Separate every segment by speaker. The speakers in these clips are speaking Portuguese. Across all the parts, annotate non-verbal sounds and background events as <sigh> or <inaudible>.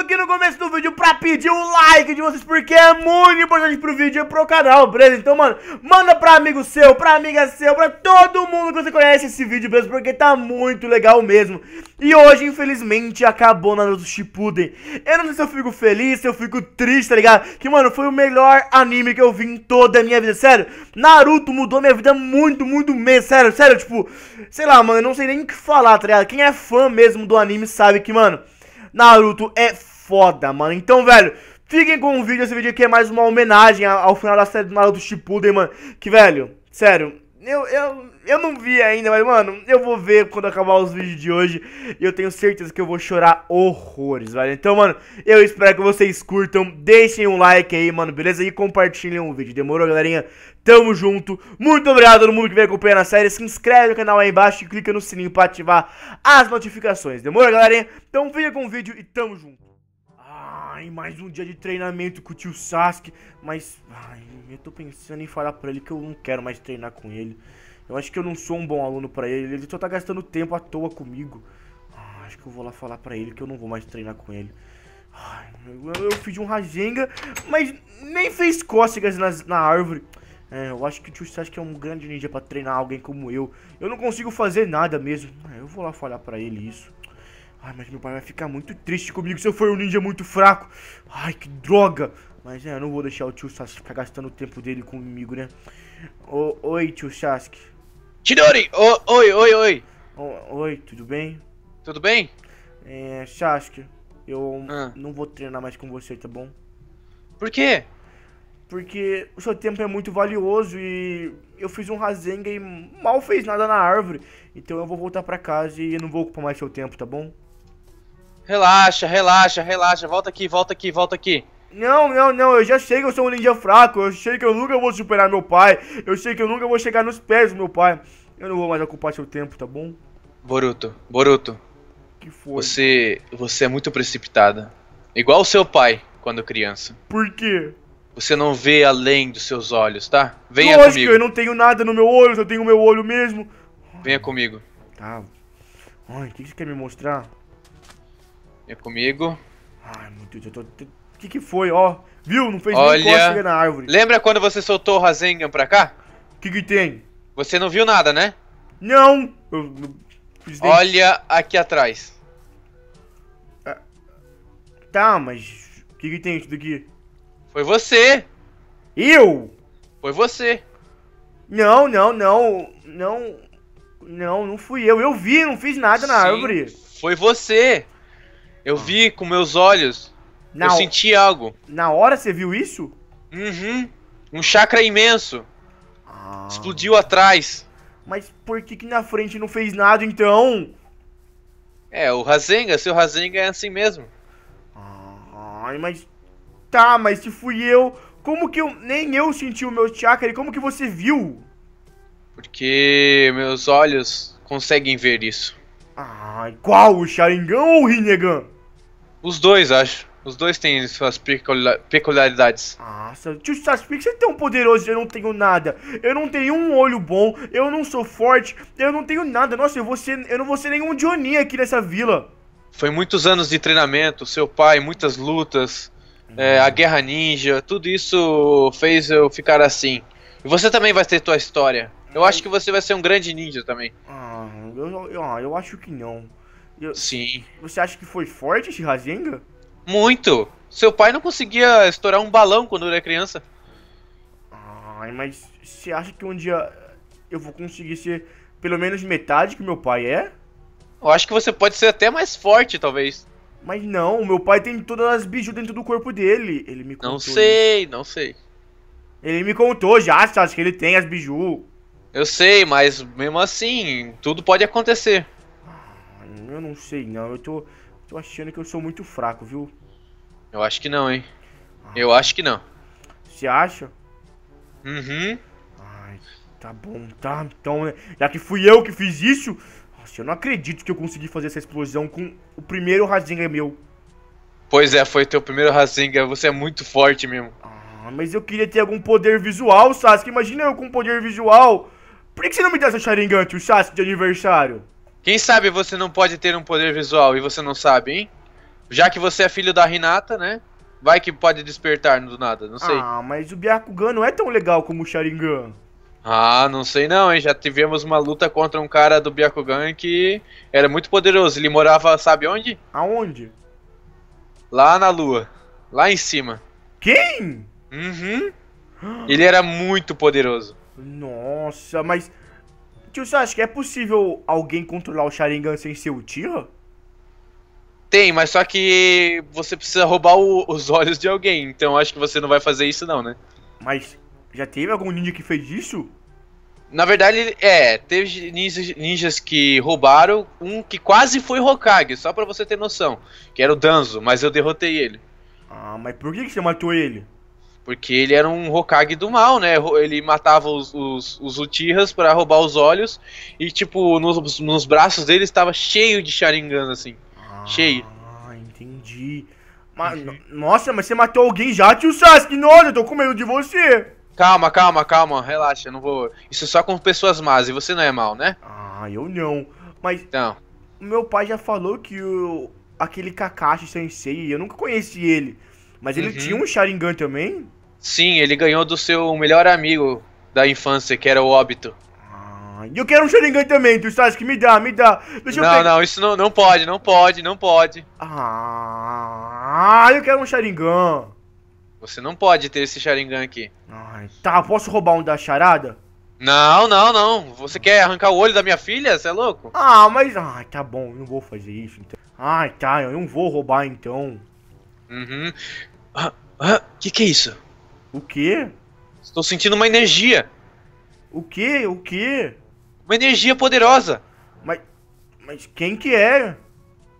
Speaker 1: aqui no começo do vídeo pra pedir o like de vocês, porque é muito importante pro vídeo e pro canal, beleza? Então, mano, manda pra amigo seu, pra amiga seu, pra todo mundo que você conhece esse vídeo, beleza? Porque tá muito legal mesmo. E hoje, infelizmente, acabou Naruto Shippuden. Eu não sei se eu fico feliz, se eu fico triste, tá ligado? Que, mano, foi o melhor anime que eu vi em toda a minha vida, sério. Naruto mudou minha vida muito, muito mesmo, sério, sério, tipo... Sei lá, mano, eu não sei nem o que falar, tá ligado? Quem é fã mesmo do anime sabe que, mano... Naruto é foda, mano. Então, velho, fiquem com o vídeo. Esse vídeo aqui é mais uma homenagem ao final da série do Naruto Shippuden, mano. Que, velho, sério, eu, eu, eu não vi ainda, mas, mano, eu vou ver quando acabar os vídeos de hoje. E eu tenho certeza que eu vou chorar horrores, velho. Então, mano, eu espero que vocês curtam. Deixem um like aí, mano, beleza? E compartilhem o vídeo. Demorou, galerinha? Tamo junto. Muito obrigado a todo mundo que vem acompanhando a série. Se inscreve no canal aí embaixo e clica no sininho pra ativar as notificações. Demorou, galerinha? Então, fica com o vídeo e tamo junto. Ai, mais um dia de treinamento com o tio Sasuke. Mas, ai, eu tô pensando em falar pra ele que eu não quero mais treinar com ele. Eu acho que eu não sou um bom aluno pra ele. Ele só tá gastando tempo à toa comigo. Ah, acho que eu vou lá falar pra ele que eu não vou mais treinar com ele. Ai, eu, eu fiz um Rajenga, mas nem fez cócegas na, na árvore. É, eu acho que o tio Sasuke é um grande ninja pra treinar alguém como eu. Eu não consigo fazer nada mesmo. É, eu vou lá falar pra ele isso. Ai, mas meu pai vai ficar muito triste comigo se eu for um ninja muito fraco. Ai, que droga. Mas, é, eu não vou deixar o tio Sasuke ficar gastando o tempo dele comigo, né? O, oi, tio Sasuke. Chidori! O, oi, oi, oi. O, oi, tudo bem? Tudo bem? É, Sasuke, eu ah. não vou treinar mais com você, tá bom? Por quê? Porque o seu tempo é muito valioso e eu fiz um Rasenga e mal fez nada na árvore. Então eu vou voltar pra casa e não vou ocupar mais seu tempo, tá bom?
Speaker 2: Relaxa, relaxa, relaxa. Volta aqui, volta aqui, volta aqui.
Speaker 1: Não, não, não, eu já sei que eu sou um ninja fraco, eu sei que eu nunca vou superar meu pai, eu sei que eu nunca vou chegar nos pés do meu pai. Eu não vou mais ocupar seu tempo, tá bom?
Speaker 2: Boruto, Boruto. Que foi? Você, você é muito precipitada. Igual o seu pai, quando criança.
Speaker 1: Por quê?
Speaker 2: Você não vê além dos seus olhos, tá? Venha Lógico, comigo. eu não
Speaker 1: tenho nada no meu olho, eu tenho meu olho mesmo.
Speaker 2: Venha comigo. Tá.
Speaker 1: Ai, o que você quer me mostrar?
Speaker 2: Vem é comigo. Ai, meu Deus, eu tô... O
Speaker 1: que que foi, ó? Viu? Não fez Olha... nem cócega na
Speaker 2: árvore. Lembra quando você soltou o Rasengan pra cá? O que que tem? Você não viu nada, né?
Speaker 1: Não! Eu... Olha aqui atrás. Ah, tá, mas... O que que tem isso daqui? Foi você! Eu? Foi você. Não, não, não. Não... Não, não fui eu. Eu vi, não fiz nada Sim, na árvore. Foi você. Eu ah. vi com meus olhos. Na eu senti algo. Na hora você viu isso?
Speaker 2: Uhum. Um chakra imenso. Ah. Explodiu atrás. Mas
Speaker 1: por que, que na frente não fez nada então?
Speaker 2: É, o Razenga, seu Razenga é
Speaker 1: assim mesmo. Ai, mas. Tá, mas se fui eu, como que eu. Nem eu senti o meu chakra e como que você viu?
Speaker 2: Porque meus olhos conseguem ver isso.
Speaker 1: Ai, qual? O Sharingan ou o Rinnegan?
Speaker 2: Os dois, acho. Os dois têm suas peculiaridades. Nossa,
Speaker 1: tio que você é tão poderoso, eu não tenho nada. Eu não tenho um olho bom, eu não sou forte, eu não tenho nada. Nossa, eu, vou ser, eu não vou ser nenhum Johnny aqui nessa vila. Foi muitos anos
Speaker 2: de treinamento, seu pai, muitas lutas, uhum. é, a uhum. guerra ninja, tudo isso fez eu ficar assim. E você também vai ter sua história. Eu uhum. acho que você vai ser um grande ninja
Speaker 1: também. Ah, eu, eu, ah, eu acho que não. Eu... Sim. Você acha que foi forte esse rasenga Muito! Seu pai não conseguia estourar um balão quando era criança. Ai, ah, mas você acha que um dia eu vou conseguir ser pelo menos metade que meu pai é? Eu acho que você pode ser até mais forte, talvez. Mas não, meu pai tem todas as biju dentro do corpo dele. Ele me contou. Não sei, isso. não sei. Ele me contou já, acha que ele tem as biju. Eu sei, mas mesmo
Speaker 2: assim, tudo pode acontecer
Speaker 1: eu não sei não. Eu tô, tô achando que eu sou muito fraco, viu?
Speaker 2: Eu acho que não, hein? Ah. Eu acho que não.
Speaker 1: Você acha? Uhum. Ai, tá bom, tá. Então, né? já que fui eu que fiz isso, nossa, eu não acredito que eu consegui fazer essa explosão com o primeiro Razinga meu.
Speaker 2: Pois é, foi teu primeiro Razinga, você é muito forte mesmo.
Speaker 1: Ah, mas eu queria ter algum poder visual, Sasuke. Imagina eu com poder visual. Por que você não me dá essa Sharingan, tio Sasuke, de aniversário?
Speaker 2: Quem sabe você não pode ter um poder visual e você não sabe, hein? Já que você é filho da Renata, né? Vai que pode despertar do nada, não sei. Ah,
Speaker 1: mas o Byakugan não é tão legal como o Sharingan.
Speaker 2: Ah, não sei não, hein? Já tivemos uma luta contra um cara do Byakugan que era muito poderoso. Ele morava, sabe onde? Aonde? Lá na lua. Lá em cima. Quem? Uhum. Ele era muito poderoso.
Speaker 1: Nossa, mas Tio que é possível alguém controlar o Sharingan sem ser o Tira? Tem, mas
Speaker 2: só que você precisa roubar o, os olhos de alguém, então acho que você não vai fazer isso não, né? Mas já teve algum ninja que fez isso? Na verdade, é, teve ninjas, ninjas que roubaram, um que quase foi Hokage, só para você ter noção, que era o Danzo, mas eu derrotei ele. Ah, mas por que, que você matou ele? Porque ele era um Hokage do mal, né? Ele matava os, os, os Uchihas pra roubar os olhos. E, tipo, nos, nos braços dele estava cheio de Sharingan, assim. Ah, cheio. Ah, entendi.
Speaker 1: Mas, Nossa, mas você matou alguém já, tio Sasuke? Nossa, eu tô com medo de
Speaker 2: você. Calma, calma, calma. Relaxa, eu não vou... Isso é só com pessoas más. E você não é mal, né?
Speaker 1: Ah, eu não. Mas... Então... Meu pai já falou que o... Aquele Kakashi Sensei, eu nunca conheci ele. Mas ele uhum. tinha um Sharingan também?
Speaker 2: Sim, ele ganhou do seu melhor amigo da infância, que era o Óbito.
Speaker 1: Ah, eu quero um Sharingan também, tu sabes que me dá, me dá. Deixa não, não, isso não, não pode, não pode, não pode. Ah, eu quero um Sharingan.
Speaker 2: Você não pode ter esse Sharingan aqui.
Speaker 1: tá, posso roubar um da charada?
Speaker 2: Não, não, não. Você quer arrancar o olho da minha filha? Você é louco?
Speaker 1: Ah, mas. Ah, tá bom, eu não vou fazer isso então. Ah, tá, eu não vou roubar então. Uhum. Ah, ah, que que é isso? O quê? Estou sentindo uma energia. O quê? O quê? Uma energia poderosa. Mas, mas quem que é?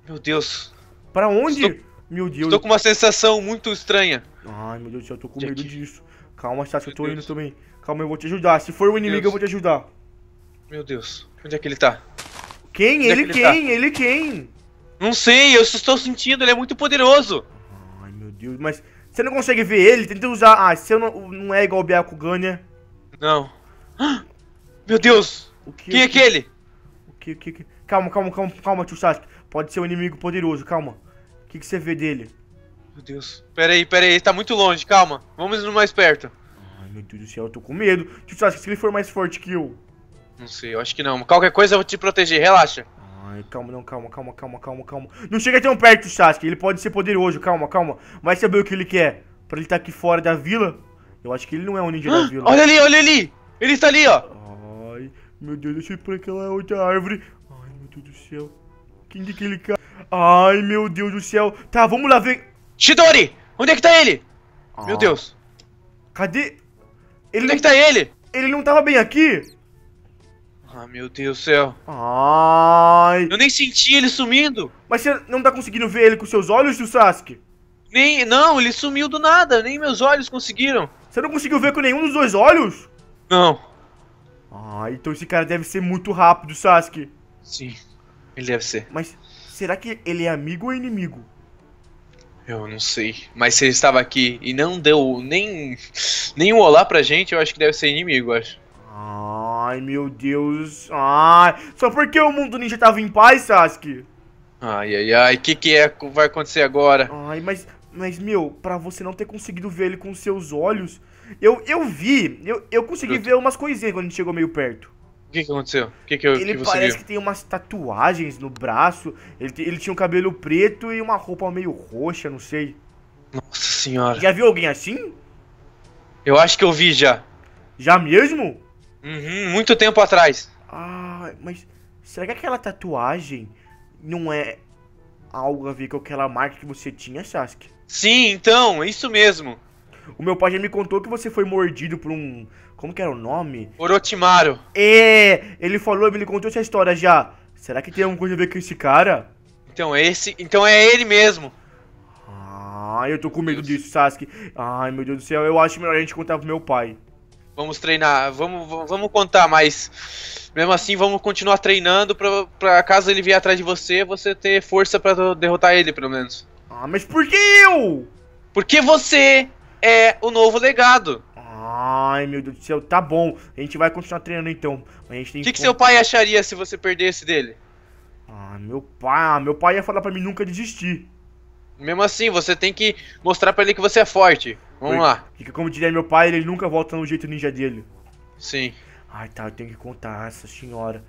Speaker 1: Meu Deus. Para onde? Estou... Meu Deus. Estou com uma sensação muito estranha. Ai, meu Deus do céu, eu tô com medo disso. Calma, Sasha, eu tô Deus. indo também. Calma, eu vou te ajudar. Se for o um inimigo, Deus. eu vou te ajudar. Meu Deus, onde é que ele tá? Quem? Onde ele é que ele quem? Tá? Ele quem? Não sei, eu estou sentindo, ele é muito poderoso. Deus, mas você não consegue ver ele, tenta usar. Ah, se eu não, não é igual o Byakugania. Não. <gasps> Meu Deus! O que, Quem é o que... é aquele? O que, o que, que... Calma, calma, calma, calma, tio Sasuke. Pode ser um inimigo poderoso, calma. O que, que você vê dele? Meu Deus. Pera aí, pera aí, ele tá muito longe, calma. Vamos no mais perto. Ai, meu Deus do céu, eu tô com medo. Tio Sasuke, se ele for mais forte que eu.
Speaker 2: Não sei, eu acho que não. Qualquer coisa eu vou te proteger, relaxa. Ai, calma,
Speaker 1: não, calma, calma, calma, calma, calma. Não chega tão perto, Sasuke. Ele pode ser poderoso, calma, calma. Vai saber o que ele quer. Pra ele estar tá aqui fora da vila. Eu acho que ele não é um ninja da vila. Olha ali, olha ali. Ele está ali, ó. Ai, meu Deus, eu sei por aquela é outra árvore. Ai, meu Deus do céu. Quem que é ele cara Ai, meu Deus do céu. Tá, vamos lá ver. Shidori, onde é que tá ele? Ah. Meu Deus. Cadê? Ele onde é que tá ele? Ele não tava bem aqui? Ah, meu Deus do céu. Ai. Eu nem senti ele sumindo. Mas você não tá conseguindo ver ele com seus olhos, Sasuke? Nem, não, ele sumiu do nada, nem meus olhos conseguiram. Você não conseguiu ver com nenhum dos dois olhos? Não. Ah, então esse cara deve ser muito rápido, Sasuke. Sim, ele deve ser. Mas será que ele é amigo ou inimigo?
Speaker 2: Eu não sei. Mas se ele estava aqui e não deu nem,
Speaker 1: nem um olá pra gente, eu acho que deve ser inimigo, eu acho. Ah. Ai, meu Deus. Ai, só porque o mundo ninja tava em paz, Sasuke? Ai, ai, ai, o que que é, vai acontecer agora? Ai, mas, mas, meu, pra você não ter conseguido ver ele com seus olhos... Eu, eu vi, eu, eu consegui ver umas coisinhas quando a gente chegou meio perto.
Speaker 2: O que, que aconteceu? O que, que eu Ele que parece viu? que
Speaker 1: tem umas tatuagens no braço. Ele, ele tinha um cabelo preto e uma roupa meio roxa, não sei. Nossa
Speaker 2: senhora. Já
Speaker 1: viu alguém assim?
Speaker 2: Eu acho que eu vi já.
Speaker 1: Já mesmo? Uhum, muito tempo atrás. Ah, mas será que aquela tatuagem não é algo a ver com aquela marca que você tinha, Sasuke? Sim, então, é isso mesmo. O meu pai já me contou que você foi mordido por um. Como que era o nome? Orochimaru. É, ele falou, ele contou essa história já. Será que tem alguma coisa a ver com esse cara? Então, esse. Então é ele mesmo. Ai, ah, eu tô com medo disso, Sasuke. Ai, meu Deus do céu, eu acho melhor a gente contar pro meu pai. Vamos treinar,
Speaker 2: vamos, vamos
Speaker 1: contar, mas mesmo assim vamos
Speaker 2: continuar treinando pra, pra caso ele vier atrás de você, você ter força para derrotar ele, pelo menos.
Speaker 1: Ah, mas por que eu? Porque você é o novo legado. Ai, meu Deus do céu, tá bom. A gente vai continuar treinando então. O que, que, que seu pai acharia
Speaker 2: se você perdesse dele?
Speaker 1: Ah, meu pai, ah, meu pai ia falar para mim nunca desistir.
Speaker 2: Mesmo assim, você tem que mostrar para ele que você é forte. Vamos lá.
Speaker 1: Porque como diria meu pai, ele nunca volta no jeito ninja dele. Sim. Ai, tá, eu tenho que contar, essa senhora.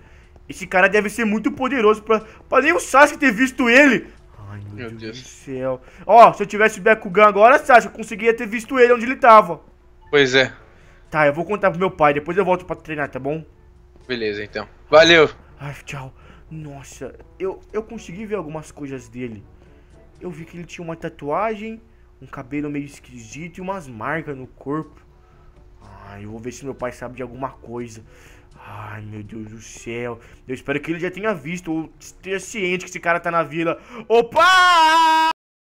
Speaker 1: Esse cara deve ser muito poderoso pra, pra nem o Sasuke ter visto ele. Ai, meu, meu Deus, Deus, do céu. Ó, se eu tivesse o Bakugan agora, Sasuke, eu conseguiria ter visto ele onde ele tava. Pois é. Tá, eu vou contar pro meu pai, depois eu volto pra treinar, tá bom? Beleza, então. Valeu. Ai, tchau. Nossa, eu, eu consegui ver algumas coisas dele. Eu vi que ele tinha uma tatuagem um cabelo meio esquisito e umas marcas no corpo. Ai, eu vou ver se meu pai sabe de alguma coisa. Ai, meu Deus do céu. Eu espero que ele já tenha visto ou esteja ciente que esse cara tá na vila. Opa!